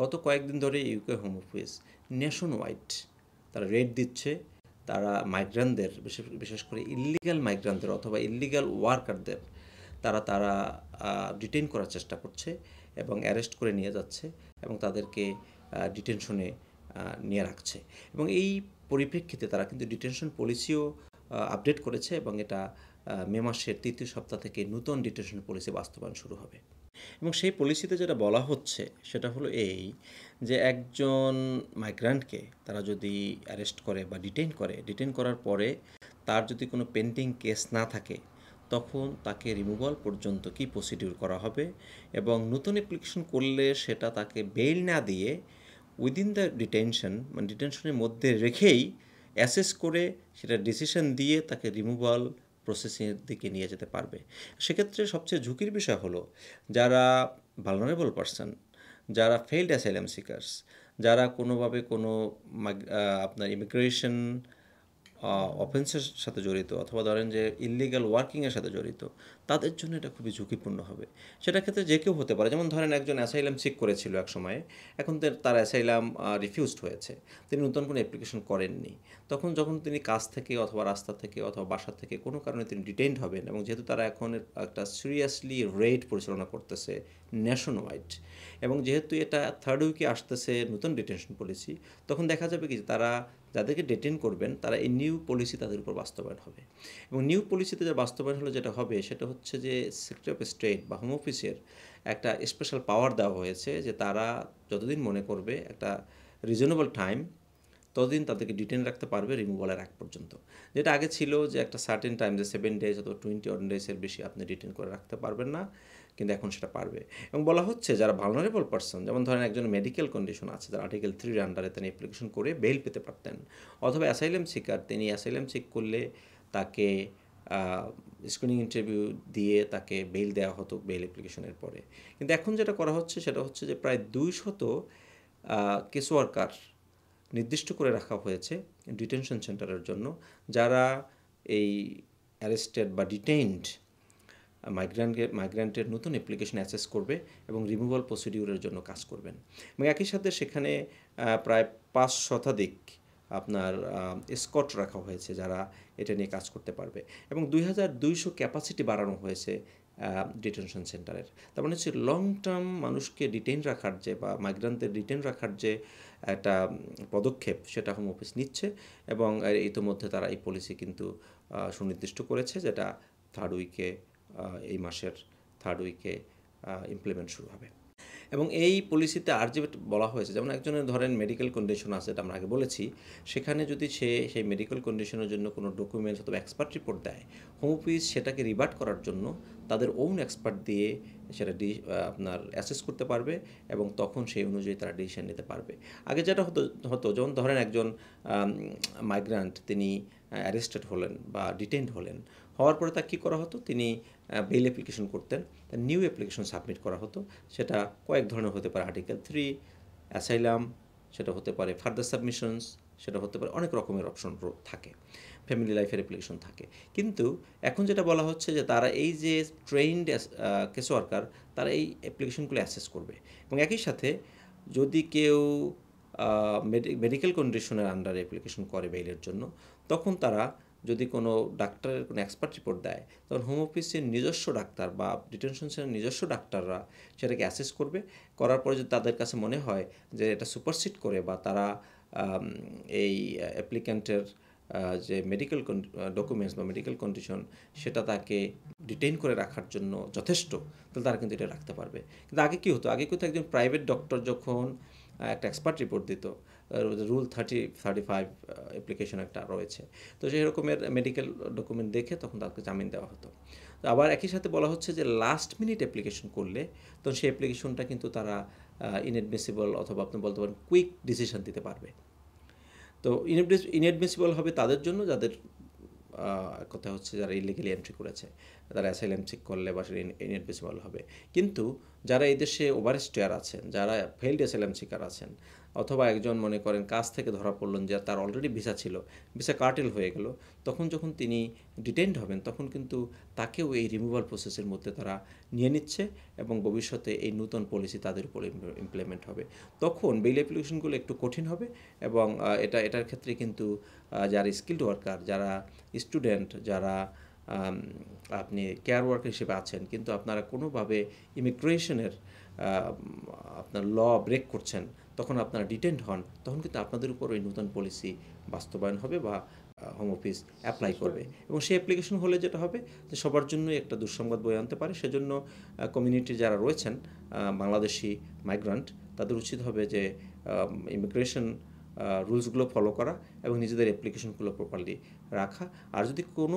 গত কয়েকদিন ধরে UK home office nationwide তারা রেড দিচ্ছে তারা মাইগ্রান্টদের বিশেষ করে ইলিগাল মাইগ্রান্টদের অথবা ইলিগাল ওয়ার্কারদের তারা তারা ডিটেন করার চেষ্টা করছে এবং অ্যারেস্ট করে নিয়ে যাচ্ছে এবং তাদেরকে ডিটেনশনে নিয়ে রাখছে এবং এই পরিপ্রেক্ষিতে তারা কিন্তু ডিটেনশন পলিসিও আপডেট করেছে এবং এটা মে মাসের তৃতীয় সপ্তাহ থেকে নতুন ডিটেনশন পলিসি বাস্তবায়ন শুরু হবে এবং সেই পলিসিতে যেটা বলা হচ্ছে সেটা হলো এই যে একজন মাইগ্রান্টকে তারা যদি অ্যারেস্ট করে বা ডিটেইন করে ডিটেইন করার পরে তার যদি কোনো পেন্ডিং কেস না থাকে তখন তাকে রিমুভাল পর্যন্ত কি প্রসিডিউর করা হবে এবং নতুন অ্যাপ্লিকেশন করলে সেটা তাকে বেইল না দিয়ে উইদিন দ্য ডিটেনশন মানে ডিটেনশনের মধ্যে রেখেই অ্যাসেস করে সেটা ডিসিশন দিয়ে তাকে রিমুভাল প্রসেসিংয়ের দিকে নিয়ে যেতে পারবে সেক্ষেত্রে সবচেয়ে ঝুঁকির বিষয় হলো যারা ভালনারেবল পার্সন যারা ফেইল্ড অ্যাসাইলাম সিকার্স যারা কোনোভাবে কোনো আপনার ইমিগ্রেশন অফেন্সের সাথে জড়িত অথবা ধরেন যে ইলিগাল ওয়ার্কিংয়ের সাথে জড়িত তাদের জন্য এটা খুবই ঝুঁকিপূর্ণ হবে সেটা ক্ষেত্রে যে কেউ হতে পারে যেমন ধরেন একজন অ্যাসাইলাম সিক করেছিল এক সময়ে এখন তার অ্যাসাইলাম রিফিউজড হয়েছে তিনি নতুন কোনো অ্যাপ্লিকেশন করেননি তখন যখন তিনি কাজ থেকে অথবা রাস্তা থেকে অথবা বাসা থেকে কোনো কারণে তিনি ডিটেইনড হবেন এবং যেহেতু তারা এখন একটা সিরিয়াসলি রেড পরিচালনা করতেছে ন্যাশন ওয়াইড এবং যেহেতু এটা থার্ড উইকে আসতেছে নতুন ডিটেনশন পলিসি তখন দেখা যাবে কি তারা যাদেরকে ডিটেন করবেন তারা এই নিউ পলিসি তাদের উপর বাস্তবায়ন হবে এবং নিউ পলিসিতে যা বাস্তবায়ন হলে যেটা হবে সেটা হচ্ছে যে সেক্রেটারি অফ স্টেট বা হোম অফিসের একটা স্পেশাল পাওয়ার দেওয়া হয়েছে যে তারা যতদিন মনে করবে একটা রিজনেবল টাইম ততদিন তাদেরকে ডিটেন রাখতে পারবে রিমুভালের আগ পর্যন্ত যেটা আগে ছিল যে একটা সার্টেন টাইম যে সেভেন ডেজ অথবা টোয়েন্টি ওয়ান ডেজের বেশি আপনি ডিটেন করে রাখতে পারবেন না কিন্তু এখন সেটা পারবে এবং বলা হচ্ছে যারা ভালনারেবল পার্সন যেমন ধরেন একজন মেডিকেল কন্ডিশন আছে তার আর্টিকেল থ্রির আন্ডারে তিনি অ্যাপ্লিকেশন করে বেল পেতে পারতেন অথবা অ্যাসাইলেম সিকার তিনি অ্যাসাইলেম সিক করলে তাকে স্ক্রিনিং ইন্টারভিউ দিয়ে তাকে বেল দেওয়া হতো বেল অ্যাপ্লিকেশনের পরে কিন্তু এখন যেটা করা হচ্ছে সেটা হচ্ছে যে প্রায় দুই শত কেস ওয়ার্কার নির্দিষ্ট করে রাখা হয়েছে ডিটেনশন সেন্টারের জন্য যারা এই অ্যারেস্টেড বা ডিটেইনড মাইগ্রান্টকে মাইগ্রান্টের নতুন অ্যাপ্লিকেশন অ্যাসেস করবে এবং রিমুভাল প্রসিডিউরের জন্য কাজ করবেন এবং একই সাথে সেখানে প্রায় পাঁচ শতাধিক আপনার স্কট রাখা হয়েছে যারা এটা নিয়ে কাজ করতে পারবে এবং দুই হাজার দুইশো ক্যাপাসিটি বাড়ানো হয়েছে ডিটেনশন সেন্টারের তার মানে হচ্ছে লং টার্ম মানুষকে ডিটেন রাখার যে বা মাইগ্রান্টদের ডিটেন রাখার যে একটা পদক্ষেপ সেটা হোম অফিস নিচ্ছে এবং ইতিমধ্যে তারা এই পলিসি কিন্তু সুনির্দিষ্ট করেছে যেটা থার্ড উইকে এই মাসের থার্ড উইকে ইমপ্লিমেন্ট শুরু হবে এবং এই পলিসিতে আর যে বলা হয়েছে যেমন একজনের ধরেন মেডিকেল কন্ডিশন আছে এটা আমরা আগে বলেছি সেখানে যদি সে সেই মেডিকেল কন্ডিশনের জন্য কোনো ডকুমেন্টস অথবা এক্সপার্ট রিপোর্ট দেয় হোমোপ্যাথ সেটাকে রিভার্ট করার জন্য তাদের ওন এক্সপার্ট দিয়ে সেটা ডি আপনার অ্যাসেস করতে পারবে এবং তখন সেই অনুযায়ী তারা ডিসিশান নিতে পারবে আগে যেটা হতো হতো যেমন ধরেন একজন মাইগ্রান্ট তিনি অ্যারেস্টেড হলেন বা ডিটেন্ড হলেন হওয়ার পরে তা কী করা হতো তিনি বেল অ্যাপ্লিকেশন করতেন তার নিউ অ্যাপ্লিকেশন সাবমিট করা হতো সেটা কয়েক ধরনের হতে পারে আর্টিকেল থ্রি অ্যাসাইলাম সেটা হতে পারে ফার্দার সাবমিশনস সেটা হতে পারে অনেক রকমের অপশন থাকে ফ্যামিলি লাইফের অ্যাপ্লিকেশন থাকে কিন্তু এখন যেটা বলা হচ্ছে যে তারা এই যে ট্রেন্ড কেস ওয়ার্কার তারা এই অ্যাপ্লিকেশনগুলো অ্যাসেস করবে এবং একই সাথে যদি কেউ মেডিকেল কন্ডিশনের আন্ডারে অ্যাপ্লিকেশন করে বেইলের জন্য তখন তারা যদি কোনো ডাক্তারের কোনো এক্সপার্ট রিপোর্ট দেয় তখন হোম অফিসের নিজস্ব ডাক্তার বা ডিটেনশন সেন্টারের নিজস্ব ডাক্তাররা সেটাকে অ্যাসেস করবে করার পরে যদি তাদের কাছে মনে হয় যে এটা সুপারসিড করে বা তারা এই অ্যাপ্লিক্যান্টের যে মেডিকেল ডকুমেন্টস বা মেডিকেল কন্ডিশন সেটা তাকে ডিটেইন করে রাখার জন্য যথেষ্ট তাহলে তারা কিন্তু এটা রাখতে পারবে কিন্তু আগে কী হতো আগে কিন্তু একজন প্রাইভেট ডক্টর যখন একটা এক্সপার্ট রিপোর্ট দিত rule thirty thirty five application একটা রয়েছে তো সেই রকমের মেডিকেল ডকুমেন্ট দেখে তখন তাকে জামিন দেওয়া হতো তো আবার একই সাথে বলা হচ্ছে যে লাস্ট মিনিট অ্যাপ্লিকেশন করলে তো সেই অ্যাপ্লিকেশনটা কিন্তু তারা ইনএডমিসিবল অথবা আপনি বলতে পারেন কুইক ডিসিশন দিতে পারবে তো ইনএডমিসিবল হবে তাদের জন্য যাদের কথা হচ্ছে যারা ইলিগেলি এন্ট্রি করেছে তারা অ্যাসাইলাম চেক করলে বা সেটা ইনএডমিসিবল হবে কিন্তু যারা এই দেশে ওভার স্টেয়ার আছেন যারা ফেল্ড এসএলএম শিকার আছেন অথবা একজন মনে করেন কাজ থেকে ধরা পড়লেন যে তার অলরেডি ভিসা ছিল ভিসা কার্টেল হয়ে গেল তখন যখন তিনি ডিটেন্ড হবেন তখন কিন্তু তাকেও এই রিমুভাল প্রসেসের মধ্যে তারা নিয়ে নিচ্ছে এবং ভবিষ্যতে এই নূতন পলিসি তাদের উপর ইমপ্লিমেন্ট হবে তখন বেল অ্যাপ্লিকেশনগুলো একটু কঠিন হবে এবং এটা এটার ক্ষেত্রে কিন্তু যারা স্কিল্ড ওয়ার্কার যারা স্টুডেন্ট যারা আপনি কেয়ার ওয়ার্কার হিসেবে আছেন কিন্তু আপনারা কোনোভাবে ইমিগ্রেশনের আপনার ল ব্রেক করছেন তখন আপনারা ডিটেন্ড হন তখন কিন্তু আপনাদের উপর ওই নতুন পলিসি বাস্তবায়ন হবে বা হোম অফিস অ্যাপ্লাই করবে এবং সেই অ্যাপ্লিকেশন হলে যেটা হবে যে সবার জন্যই একটা দুঃসংবাদ বয়ে আনতে পারে সেজন্য কমিউনিটি যারা রয়েছেন বাংলাদেশি মাইগ্রান্ট তাদের উচিত হবে যে ইমিগ্রেশন রুলসগুলো ফলো করা এবং নিজেদের অ্যাপ্লিকেশনগুলো প্রপারলি রাখা আর যদি কোনো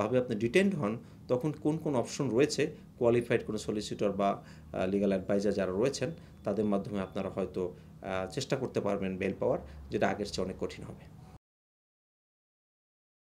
ভাবে আপনি ডিটেন্ড হন তখন কোন কোন অপশন রয়েছে কোয়ালিফাইড কোনো সলিসিটর বা লিগাল অ্যাডভাইজার যারা রয়েছেন তাদের মাধ্যমে আপনারা হয়তো চেষ্টা করতে পারবেন বেল পাওয়ার যেটা আগের চেয়ে অনেক কঠিন হবে